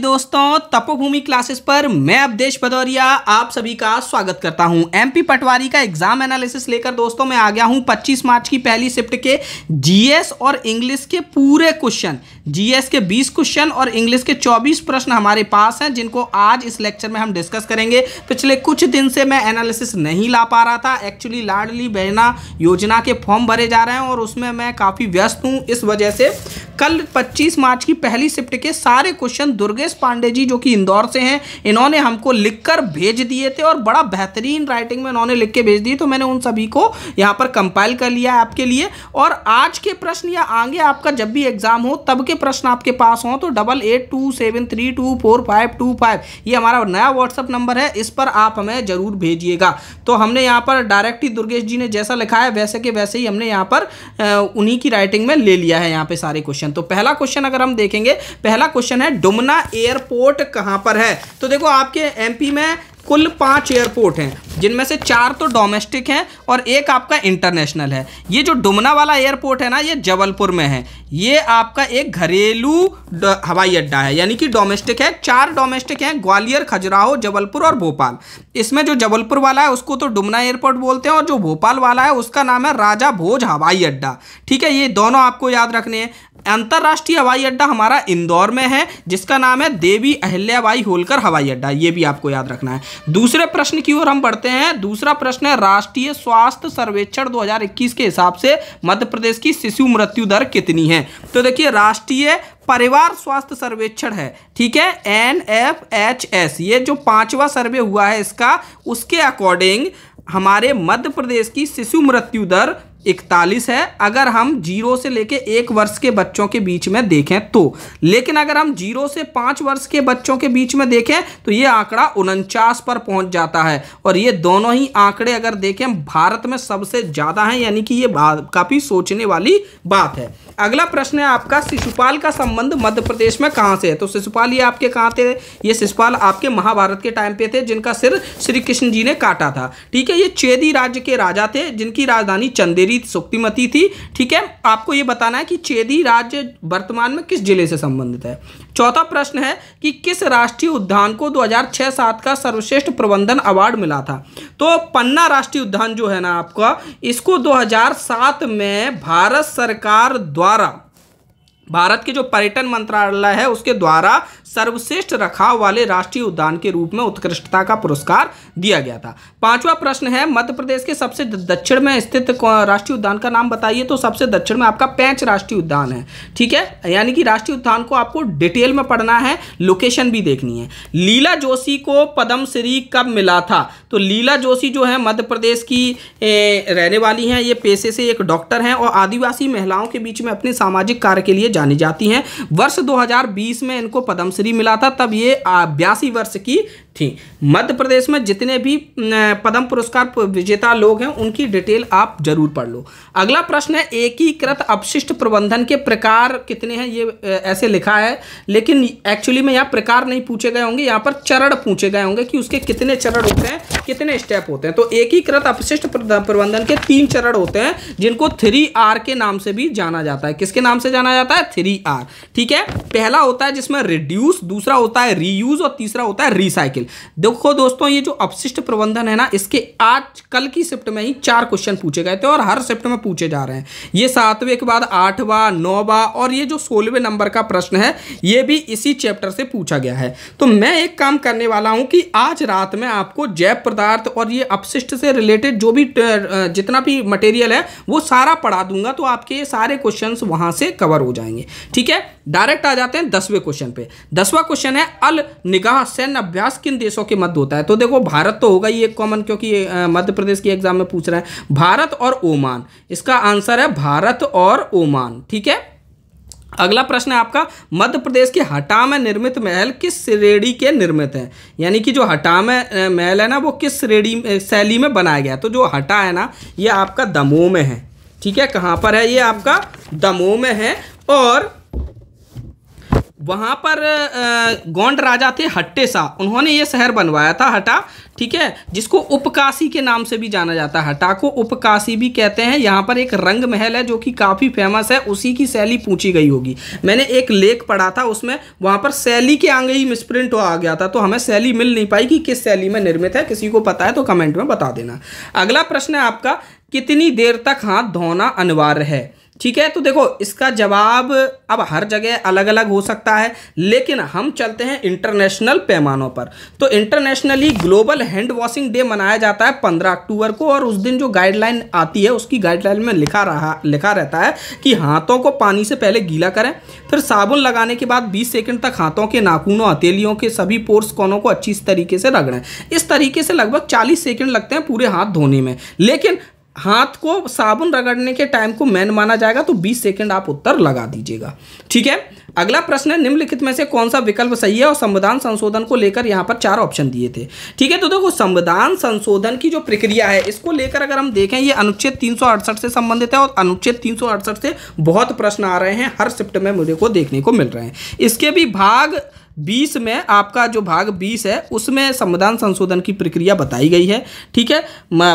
दोस्तों तपोभूमि क्लासेस पर मैं अवधेश भदौरिया आप सभी का स्वागत करता हूं एमपी पटवारी का एग्जाम एनालिसिस लेकर दोस्तों मैं आ गया हूं 25 मार्च की पहली शिफ्ट के जीएस और इंग्लिश के पूरे क्वेश्चन जीएस के 20 क्वेश्चन और इंग्लिश के 24 प्रश्न हमारे पास हैं जिनको आज इस लेक्चर में हम डिस्कस करेंगे पिछले कुछ दिन से मैं एनालिसिस नहीं ला पा रहा था एक्चुअली लाडली बहना योजना के फॉर्म भरे जा रहे हैं और उसमें मैं काफ़ी व्यस्त हूँ इस वजह से कल 25 मार्च की पहली शिफ्ट के सारे क्वेश्चन दुर्गेश पांडे जी जो कि इंदौर से हैं इन्होंने हमको लिखकर भेज दिए थे और बड़ा बेहतरीन राइटिंग में इन्होंने लिख के भेज दिए तो मैंने उन सभी को यहाँ पर कंपाइल कर लिया आपके लिए और आज के प्रश्न या आगे आपका जब भी एग्जाम हो तब के प्रश्न आपके पास हों तो double eight two seven three two four five two five ये हमारा नया व्हाट्सअप नंबर है इस पर आप हमें जरूर भेजिएगा तो हमने यहाँ पर डायरेक्ट ही दुर्गेश जी ने जैसा लिखा है वैसे के वैसे ही हमने यहाँ पर उन्हीं की राइटिंग में ले लिया है यहाँ पर सारे क्वेश्चन क्वेश्चन तो पहला क्वेश्चन अगर हम देखेंगे पहला क्वेश्चन है डुमना एयरपोर्ट कहां पर है तो देखो आपके एमपी में कुल पांच एयरपोर्ट हैं जिनमें से चार तो डोमेस्टिक हैं और एक आपका इंटरनेशनल है ये जो डुमना वाला एयरपोर्ट है ना ये जबलपुर में है ये आपका एक घरेलू हवाई अड्डा है यानी कि डोमेस्टिक है चार डोमेस्टिक हैं ग्वालियर खजुराहो जबलपुर और भोपाल इसमें जो जबलपुर वाला है उसको तो डुमना एयरपोर्ट बोलते हैं और जो भोपाल वाला है उसका नाम है राजा भोज हवाई अड्डा ठीक है ये दोनों आपको याद रखने हैं अंतर्राष्ट्रीय हवाई अड्डा हमारा इंदौर में है जिसका नाम है देवी अहिल्याबाई होलकर हवाई अड्डा ये भी आपको याद रखना है दूसरे प्रश्न की ओर हम बढ़ते हैं दूसरा प्रश्न है राष्ट्रीय स्वास्थ्य सर्वेक्षण 2021 के हिसाब से मध्य प्रदेश की शिशु मृत्यु दर कितनी है तो देखिए राष्ट्रीय परिवार स्वास्थ्य सर्वेक्षण है ठीक है एन एफ एच एस ये जो पांचवा सर्वे हुआ है इसका उसके अकॉर्डिंग हमारे मध्य प्रदेश की शिशु मृत्यु दर इकतालीस है अगर हम जीरो से लेके एक वर्ष के बच्चों के बीच में देखें तो लेकिन अगर हम जीरो से पाँच वर्ष के बच्चों के बीच में देखें तो ये आंकड़ा उनचास पर पहुंच जाता है और ये दोनों ही आंकड़े अगर देखें भारत में सबसे ज़्यादा हैं यानी कि ये काफ़ी सोचने वाली बात है अगला प्रश्न है आपका शिशुपाल का संबंध मध्य प्रदेश में कहाँ से है तो शिशुपाल ये आपके कहाँ थे ये शिशुपाल आपके महाभारत के टाइम पे थे जिनका सिर श्री कृष्ण जी ने काटा था ठीक है ये चेदी राज्य के राजा थे जिनकी राजधानी चंदेरी चेदी सुक्तिमती थी ठीक है आपको ये बताना है कि चेदी राज्य वर्तमान में किस जिले से संबंधित है चौथा प्रश्न है कि किस राष्ट्रीय उद्यान को 2006-7 का सर्वश्रेष्ठ प्रबंधन अवार्ड मिला था तो पन्ना राष्ट्रीय उद्यान जो है ना आपका इसको 2007 में भारत सरकार द्वारा भारत के जो पर्यटन मंत्रालय है उसके द्वारा सर्वश्रेष्ठ रखाव वाले राष्ट्रीय उद्यान के रूप में उत्कृष्टता का पुरस्कार दिया गया था पांचवा प्रश्न है मध्य प्रदेश के सबसे दक्षिण में स्थित राष्ट्रीय उद्यान का नाम बताइए तो सबसे दक्षिण में आपका पैंच राष्ट्रीय उद्यान है ठीक है यानी कि राष्ट्रीय उद्यान को आपको डिटेल में पढ़ना है लोकेशन भी देखनी है लीला जोशी को पदम श्री कब मिला था तो लीला जोशी जो है मध्य प्रदेश की रहने वाली हैं ये पेशे से एक डॉक्टर हैं और आदिवासी महिलाओं के बीच में अपने सामाजिक कार्य के लिए जानी जाती हैं वर्ष 2020 में इनको पद्मश्री मिला था तब ये बयासी वर्ष की थी मध्य प्रदेश में जितने भी पद्म पुरस्कार विजेता लोग हैं उनकी डिटेल आप जरूर पढ़ लो अगला प्रश्न है एकीकृत अपशिष्ट प्रबंधन के प्रकार कितने हैं ये ऐसे लिखा है लेकिन एक्चुअली में यहाँ प्रकार नहीं पूछे गए होंगे यहाँ पर चरण पूछे गए होंगे कि उसके कितने चरण होते हैं कितने स्टेप होते हैं तो एकीकृत अपशिष्ट प्रबंधन के तीन चरण होते हैं जिनको थ्री आर के नाम से भी जाना जाता है किसके नाम से जाना जाता है है थ्री आर ठीक है पहला होता है जिसमें रिड्यूस दूसरा होता है रीयूज और तीसरा होता है रिसाइकिल देखो दोस्तों ये जो अपशिष्ट प्रबंधन है ना इसके आज कल की शिफ्ट में ही चार क्वेश्चन पूछे गए थे और हर शिफ्ट में पूछे जा रहे हैं ये सातवें के बाद आठवा नौवा और ये जो सोलहवें नंबर का प्रश्न है ये भी इसी चैप्टर से पूछा गया है तो मैं एक काम करने वाला हूँ कि आज रात में आपको जैव पदार्थ और ये अपशिष्ट से रिलेटेड जो भी जितना भी मटेरियल है वो सारा पढ़ा दूंगा तो आपके ये सारे क्वेश्चंस वहां से कवर हो जाएंगे जाएंगे ठीक है डायरेक्ट आ जाते हैं दसवें क्वेश्चन पे दसवां क्वेश्चन है अल निगाह सैन्य अभ्यास किन देशों के मध्य होता है तो देखो भारत तो होगा ये कॉमन क्योंकि मध्य प्रदेश की एग्जाम में पूछ रहा है भारत और ओमान इसका आंसर है भारत और ओमान ठीक है अगला प्रश्न है आपका मध्य प्रदेश के हटा में निर्मित महल किस श्रेणी के निर्मित है यानी कि जो हटा में महल है ना वो किस श्रेणी शैली में बनाया गया तो जो हटा है ना ये आपका दमोह में है ठीक है कहाँ पर है ये आपका दमोह में है और वहाँ पर गोंड राजा थे हट्टे शाह उन्होंने ये शहर बनवाया था हटा ठीक है जिसको उपकाशी के नाम से भी जाना जाता है हटा को उपकाशी भी कहते हैं यहाँ पर एक रंग महल है जो कि काफ़ी फेमस है उसी की शैली पूछी गई होगी मैंने एक लेख पढ़ा था उसमें वहाँ पर शैली के आगे ही मिसप्रिंट आ गया था तो हमें शैली मिल नहीं पाई कि किस शैली में निर्मित है किसी को पता है तो कमेंट में बता देना अगला प्रश्न है आपका कितनी देर तक हाथ धोना अनिवार्य है ठीक है तो देखो इसका जवाब अब हर जगह अलग अलग हो सकता है लेकिन हम चलते हैं इंटरनेशनल पैमानों पर तो internationally global hand washing day मनाया जाता है पंद्रह अक्टूबर को और उस दिन जो गाइडलाइन आती है उसकी गाइडलाइन में लिखा रहा लिखा रहता है कि हाथों को पानी से पहले गीला करें फिर साबुन लगाने के बाद बीस सेकेंड तक हाथों के नाखूनों हथेलियों के सभी पोर्स कोनों को अच्छी तरीके से रगड़ें इस तरीके से लगभग चालीस सेकेंड लगते हैं पूरे हाथ धोने में लेकिन हाथ को साबुन रगड़ने के टाइम को मैन माना जाएगा तो 20 सेकंड आप उत्तर लगा दीजिएगा ठीक है अगला प्रश्न है निम्नलिखित में से कौन सा विकल्प सही है और संविधान संशोधन को लेकर यहाँ पर चार ऑप्शन दिए थे ठीक है तो देखो संविधान संशोधन की जो प्रक्रिया है इसको लेकर अगर हम देखें ये अनुच्छेद तीन से संबंधित है और अनुच्छेद तीन से बहुत प्रश्न आ रहे हैं हर शिफ्ट में मुझे को देखने को मिल रहे हैं इसके भी भाग बीस में आपका जो भाग बीस है उसमें संविधान संशोधन की प्रक्रिया बताई गई है ठीक है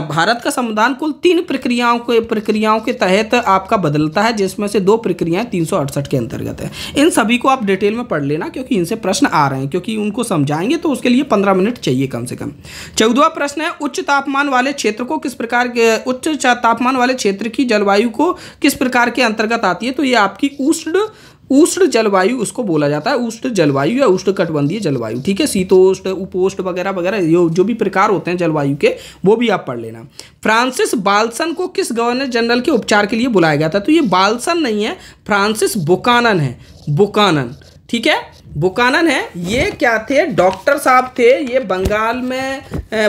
भारत का संविधान कुल तीन प्रक्रियाओं के प्रक्रियाओं के तहत आपका बदलता है जिसमें से दो प्रक्रियाएं तीन के अंतर्गत है इन सभी को आप डिटेल में पढ़ लेना क्योंकि इनसे प्रश्न आ रहे हैं क्योंकि उनको समझाएंगे तो उसके लिए पंद्रह मिनट चाहिए कम से कम चौदवा प्रश्न है उच्च तापमान वाले क्षेत्र को किस प्रकार के उच्च तापमान वाले क्षेत्र की जलवायु को किस प्रकार के अंतर्गत आती है तो ये आपकी उष्ण उष्ण जलवायु उसको बोला जाता है उष्ण जलवायु या उष्ण कटबंधीय जलवायु ठीक है शीतोष्ण उपोष्ण वगैरह वगैरह जो जो भी प्रकार होते हैं जलवायु के वो भी आप पढ़ लेना फ्रांसिस बालसन को किस गवर्नर जनरल के उपचार के लिए बुलाया गया था तो ये बालसन नहीं है फ्रांसिस बुकानन है बुकानन ठीक है बुकानन है ये क्या थे डॉक्टर साहब थे ये बंगाल में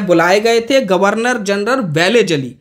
बुलाए गए थे गवर्नर जनरल वेले जली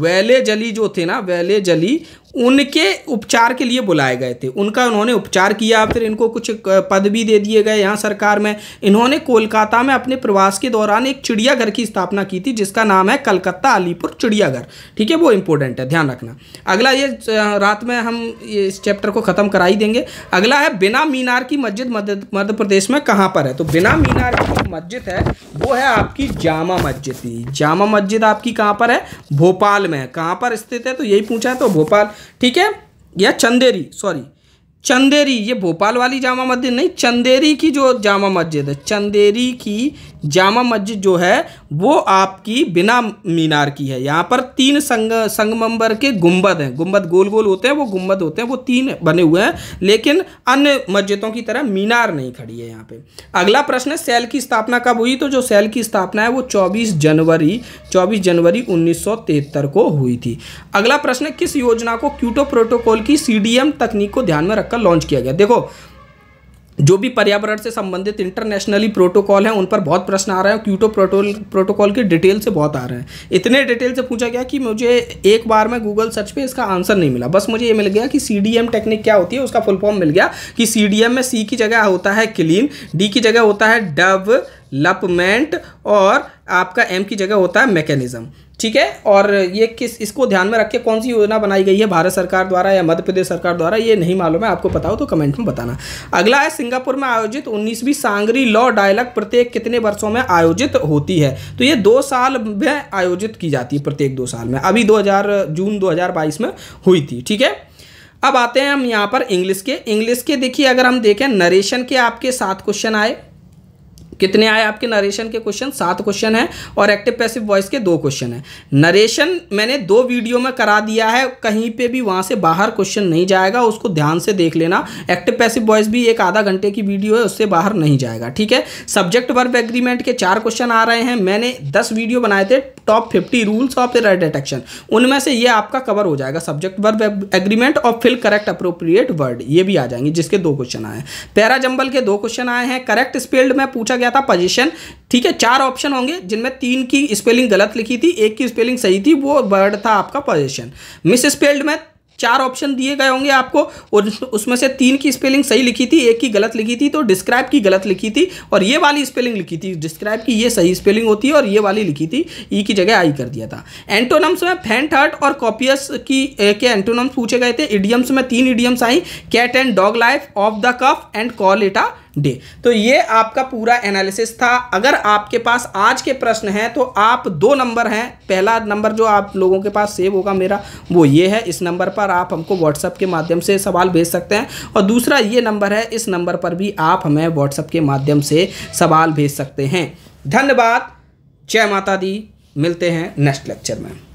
वेले जली जो थे ना वेले जली उनके उपचार के लिए बुलाए गए थे उनका उन्होंने उपचार किया फिर इनको कुछ पद भी दे दिए गए यहाँ सरकार में इन्होंने कोलकाता में अपने प्रवास के दौरान एक चिड़ियाघर की स्थापना की थी जिसका नाम है कलकत्ता अलीपुर चिड़ियाघर ठीक है वो इंपॉर्टेंट है ध्यान रखना अगला ये रात में हम इस चैप्टर को ख़त्म करा ही देंगे अगला है बिना मीनार की मस्जिद मध्य प्रदेश में कहाँ पर है तो बिना मीनार की मस्जिद है वो है आपकी जामा मस्जिद जामा मस्जिद आपकी कहाँ पर है भोपाल में कहाँ पर स्थित है तो यही पूछा है तो भोपाल ठीक है या चंदेरी सॉरी चंदेरी ये भोपाल वाली जामा मस्जिद नहीं चंदेरी की जो जामा मस्जिद है चंदेरी की जामा मस्जिद जो है वो आपकी बिना मीनार की है यहाँ पर तीन संग संगमंबर के गुंबद हैं गुंबद गोल गोल होते हैं वो गुंबद होते हैं वो तीन बने हुए हैं लेकिन अन्य मस्जिदों की तरह मीनार नहीं खड़ी है यहाँ पे अगला प्रश्न है सेल की स्थापना कब हुई तो जो सेल की स्थापना है वो चौबीस जनवरी चौबीस जनवरी उन्नीस को हुई थी अगला प्रश्न है किस योजना को क्यूटो प्रोटोकॉल की सी तकनीक को ध्यान में रखकर लॉन्च किया गया देखो जो भी पर्यावरण से संबंधित इंटरनेशनली प्रोटोकॉल हैं उन पर बहुत प्रश्न आ रहे हैं क्यूटो प्रोटोल प्रोटोकॉल की डिटेल से बहुत आ रहे हैं इतने डिटेल से पूछा गया कि मुझे एक बार में गूगल सर्च पे इसका आंसर नहीं मिला बस मुझे ये मिल गया कि सी डी एम टेक्निक क्या होती है उसका फुल फॉर्म मिल गया कि सी डी एम में सी की जगह होता है क्लीन डी की जगह होता है डब लपमेंट और आपका एम की जगह होता है मैकेनिज्म ठीक है और ये किस इसको ध्यान में रख के कौन सी योजना बनाई गई है भारत सरकार द्वारा या मध्य प्रदेश सरकार द्वारा ये नहीं मालूम है आपको पता हो तो कमेंट में बताना अगला है सिंगापुर में आयोजित 19वीं सांगरी लॉ डायलॉग प्रत्येक कितने वर्षों में आयोजित होती है तो ये दो साल में आयोजित की जाती है प्रत्येक दो साल में अभी दो जून दो में हुई थी ठीक है अब आते हैं हम यहाँ पर इंग्लिश के इंग्लिश के देखिए अगर हम देखें नरेशन के आपके सात क्वेश्चन आए कितने आए आपके नरेशन के क्वेश्चन सात क्वेश्चन हैं और एक्टिव पैसिव वॉइस के दो क्वेश्चन हैं नरेशन मैंने दो वीडियो में करा दिया है कहीं पे भी वहाँ से बाहर क्वेश्चन नहीं जाएगा उसको ध्यान से देख लेना एक्टिव पैसिव वॉइस भी एक आधा घंटे की वीडियो है उससे बाहर नहीं जाएगा ठीक है सब्जेक्ट वर्ब एग्रीमेंट के चार क्वेश्चन आ रहे हैं मैंने दस वीडियो बनाए थे top fifty rules of red detection उनमें से ये आपका कवर हो जाएगा सब्जेक्ट वर्ब एग्रीमेंट और फिल करेक्ट अप्रोप्रिएट वर्ड ये भी आ जाएंगे जिसके दो क्वेश्चन आए हैं पैरा जंबल के दो क्वेश्चन आए हैं करेक्ट स्पेल्ड में पूछा गया था पोजिशन ठीक है चार ऑप्शन होंगे जिनमें तीन की स्पेलिंग गलत लिखी थी एक की स्पेलिंग सही थी वो वर्ड था आपका पोजिशन मिस स्पेल्ड में चार ऑप्शन दिए गए होंगे आपको और उसमें से तीन की स्पेलिंग सही लिखी थी एक की गलत लिखी थी तो डिस्क्राइब की गलत लिखी थी और ये वाली स्पेलिंग लिखी थी डिस्क्राइब की ये सही स्पेलिंग होती है और ये वाली लिखी थी ई e की जगह आई कर दिया था एंटोनम्स में फैंट हर्ट और कॉपियस की के एंटोनम्स पूछे गए थे इडियम्स में तीन idioms I cat and dog life of the cuff and call it a day तो ये आपका पूरा एनालिसिस था अगर आपके पास आज के प्रश्न हैं तो आप दो नंबर हैं पहला नंबर जो आप लोगों के पास सेव होगा मेरा वो ये है इस नंबर पर आप हमको व्हाट्सअप के माध्यम से सवाल भेज सकते हैं और दूसरा ये नंबर है इस नंबर पर भी आप हमें व्हाट्सअप के माध्यम से सवाल भेज सकते हैं धन्यवाद जय माता दी मिलते हैं नेक्स्ट लेक्चर में